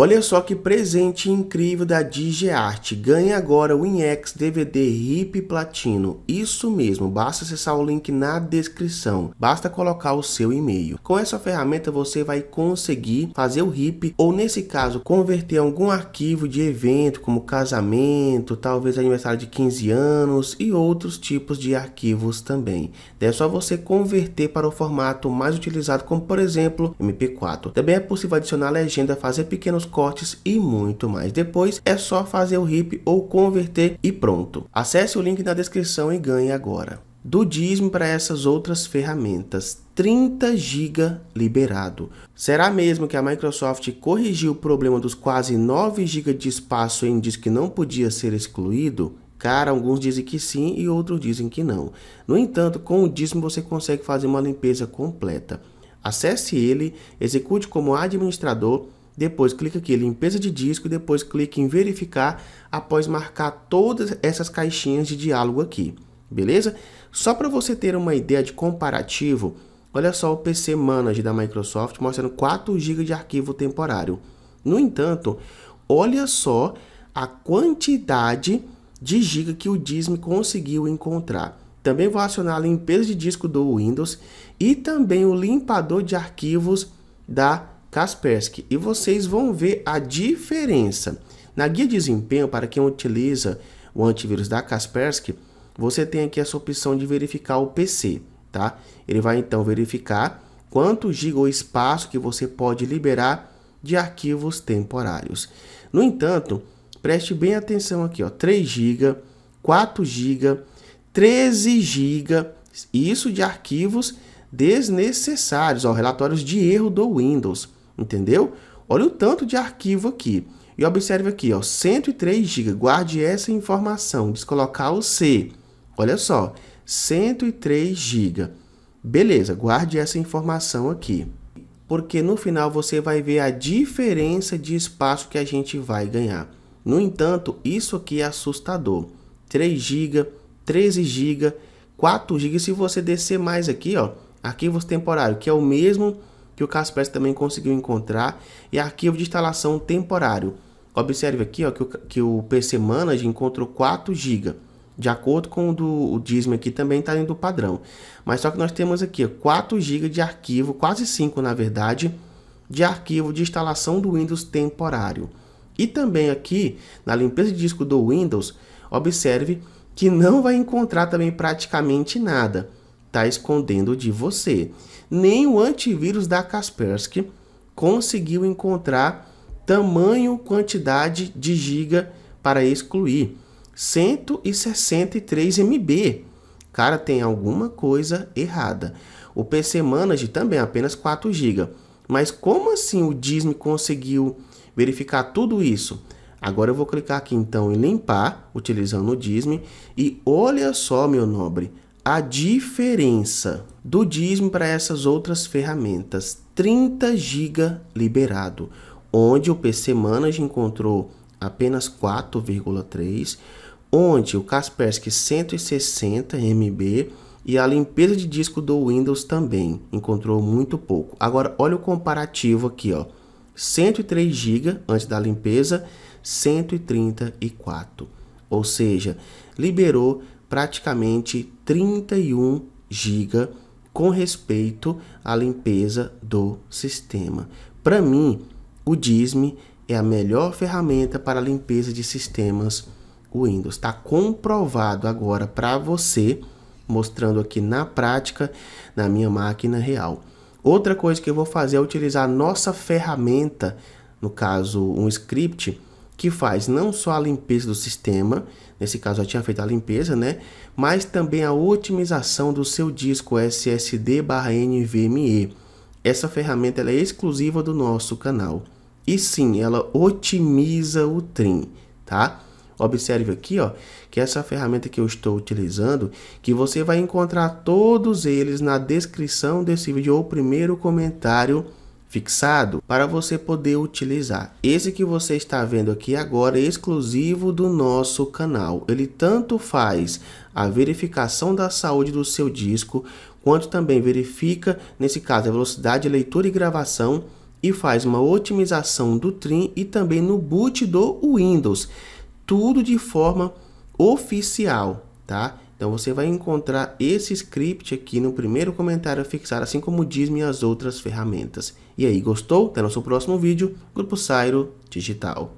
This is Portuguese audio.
Olha só que presente incrível da DigiArt. Ganhe agora o INEX DVD RIP Platino. Isso mesmo, basta acessar o link na descrição. Basta colocar o seu e-mail. Com essa ferramenta você vai conseguir fazer o RIP ou nesse caso converter algum arquivo de evento como casamento, talvez aniversário de 15 anos e outros tipos de arquivos também. É só você converter para o formato mais utilizado como por exemplo MP4. Também é possível adicionar legenda, fazer pequenos cortes e muito mais. Depois é só fazer o RIP ou converter e pronto. Acesse o link na descrição e ganhe agora. Do Disney para essas outras ferramentas, 30 GB liberado. Será mesmo que a Microsoft corrigiu o problema dos quase 9 GB de espaço em disco que não podia ser excluído? Cara, alguns dizem que sim e outros dizem que não. No entanto, com o Disney você consegue fazer uma limpeza completa. Acesse ele, execute como administrador depois clica aqui limpeza de disco, depois clique em verificar após marcar todas essas caixinhas de diálogo aqui, beleza? Só para você ter uma ideia de comparativo, olha só o PC Manage da Microsoft mostrando 4 GB de arquivo temporário. No entanto, olha só a quantidade de giga que o Disney conseguiu encontrar. Também vou acionar a limpeza de disco do Windows e também o limpador de arquivos da Kaspersky e vocês vão ver a diferença. Na guia de desempenho, para quem utiliza o antivírus da Kaspersky, você tem aqui essa opção de verificar o PC, tá? Ele vai então verificar quanto giga ou espaço que você pode liberar de arquivos temporários. No entanto, preste bem atenção aqui, ó, 3 GB, 4 GB, 13 GB, isso de arquivos desnecessários, ó, relatórios de erro do Windows entendeu? Olha o tanto de arquivo aqui. E observe aqui, ó, 103 GB. Guarde essa informação, descolocar o C. Olha só, 103 GB. Beleza, guarde essa informação aqui. Porque no final você vai ver a diferença de espaço que a gente vai ganhar. No entanto, isso aqui é assustador. 3 GB, 13 GB, 4 GB. Se você descer mais aqui, ó, arquivos temporários, que é o mesmo que o Kaspersky também conseguiu encontrar, e arquivo de instalação temporário. Observe aqui ó, que, o, que o PC Manage encontrou 4 GB, de acordo com o do Disney aqui também está indo padrão. Mas só que nós temos aqui 4 GB de arquivo, quase 5 na verdade, de arquivo de instalação do Windows temporário. E também aqui, na limpeza de disco do Windows, observe que não vai encontrar também praticamente nada está escondendo de você. Nem o antivírus da Kaspersky conseguiu encontrar tamanho quantidade de giga para excluir. 163 MB. Cara, tem alguma coisa errada. O PC Manage também apenas 4 GB. Mas como assim o Disney conseguiu verificar tudo isso? Agora eu vou clicar aqui então em limpar, utilizando o Disney. E olha só, meu nobre, a diferença do dízimo para essas outras ferramentas. 30 GB liberado, onde o PC Manager encontrou apenas 4,3, onde o Kaspersky 160 MB e a limpeza de disco do Windows também encontrou muito pouco. Agora olha o comparativo aqui, ó. 103 GB antes da limpeza, 134. Ou seja, liberou praticamente 31 GB com respeito à limpeza do sistema. Para mim, o DISM é a melhor ferramenta para limpeza de sistemas Windows. Está comprovado agora para você, mostrando aqui na prática, na minha máquina real. Outra coisa que eu vou fazer é utilizar nossa ferramenta, no caso um script, que faz não só a limpeza do sistema, nesse caso já tinha feito a limpeza, né? Mas também a otimização do seu disco SSD/NVMe. Essa ferramenta é exclusiva do nosso canal. E sim, ela otimiza o trim, tá? Observe aqui, ó, que essa ferramenta que eu estou utilizando, que você vai encontrar todos eles na descrição desse vídeo ou primeiro comentário fixado para você poder utilizar. Esse que você está vendo aqui agora é exclusivo do nosso canal. Ele tanto faz a verificação da saúde do seu disco, quanto também verifica, nesse caso, a velocidade, leitura e gravação e faz uma otimização do trim e também no boot do Windows. Tudo de forma oficial, tá? Então você vai encontrar esse script aqui no primeiro comentário fixado, assim como diz minhas outras ferramentas. E aí, gostou? Até nosso próximo vídeo, Grupo Sairo Digital.